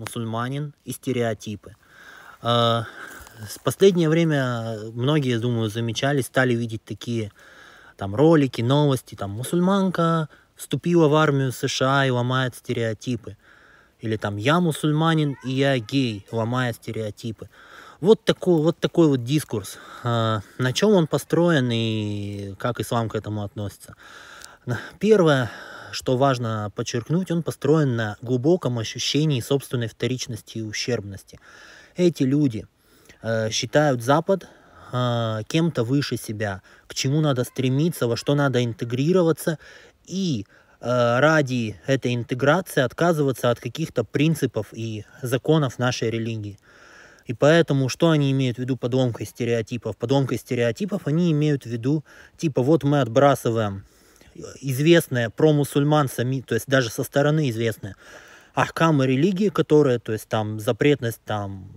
мусульманин и стереотипы. В а, последнее время многие, думаю, замечали, стали видеть такие там ролики, новости, там мусульманка вступила в армию США и ломает стереотипы. Или там я мусульманин и я гей, ломая стереотипы. Вот такой вот, такой вот дискурс. А, на чем он построен и как ислам к этому относится? Первое, что важно подчеркнуть, он построен на глубоком ощущении собственной вторичности и ущербности. Эти люди э, считают Запад э, кем-то выше себя, к чему надо стремиться, во что надо интегрироваться, и э, ради этой интеграции отказываться от каких-то принципов и законов нашей религии. И поэтому, что они имеют в виду под ломкой стереотипов? Под ломкой стереотипов они имеют в виду, типа, вот мы отбрасываем известная про мусульман сами, то есть даже со стороны известная, ахкамы религии, которые, то есть там запретность там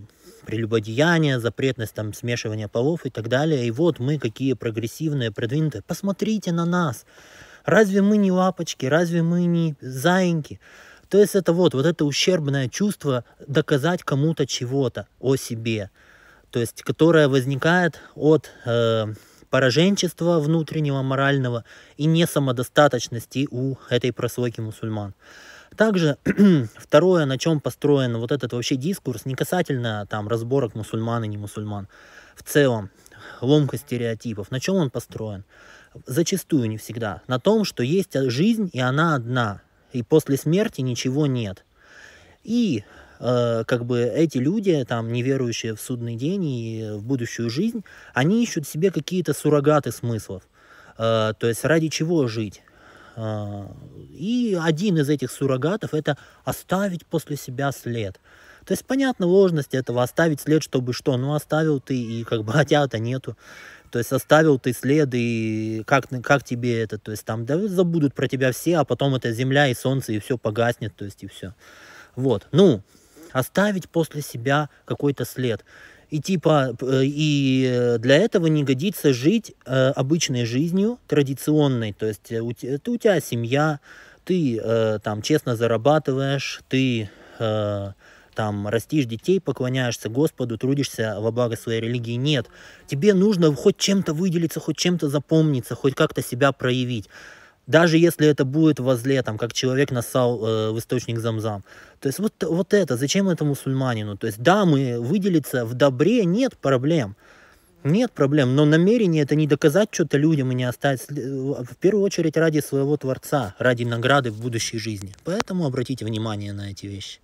прелюбодеяния, запретность там смешивания полов и так далее. И вот мы какие прогрессивные, продвинутые. Посмотрите на нас. Разве мы не лапочки, разве мы не заиньки? То есть это вот, вот это ущербное чувство доказать кому-то чего-то о себе, то есть которое возникает от э, пораженчества внутреннего, морального и несамодостаточности у этой прослойки мусульман. Также второе, на чем построен вот этот вообще дискурс, не касательно там разборок мусульман и не мусульман, в целом, ломка стереотипов, на чем он построен? Зачастую не всегда. На том, что есть жизнь, и она одна, и после смерти ничего нет. И Э, как бы эти люди, там, неверующие в судный день и в будущую жизнь, они ищут себе какие-то суррогаты смыслов. Э, то есть ради чего жить? Э, и один из этих суррогатов – это оставить после себя след. То есть, понятно, ложность этого, оставить след, чтобы что? Ну, оставил ты, и как бы хотя-то нету. То есть оставил ты след, и как, как тебе это? То есть там да, забудут про тебя все, а потом это земля и солнце, и все погаснет, то есть и все. Вот, ну, оставить после себя какой-то след. И типа, э, и э, для этого не годится жить э, обычной жизнью, традиционной, то есть у, ты, у тебя семья, ты там честно зарабатываешь, ты там растишь детей, поклоняешься Господу, трудишься во благо своей религии. Нет, тебе нужно хоть чем-то выделиться, хоть чем-то запомниться, хоть как-то себя проявить. Даже если это будет возле, там, как человек насал э, в источник замзам. То есть вот, вот это, зачем это мусульманину? То есть да, мы выделиться в добре, нет проблем. Нет проблем, но намерение это не доказать что-то людям и не оставить, э, в первую очередь ради своего Творца, ради награды в будущей жизни. Поэтому обратите внимание на эти вещи.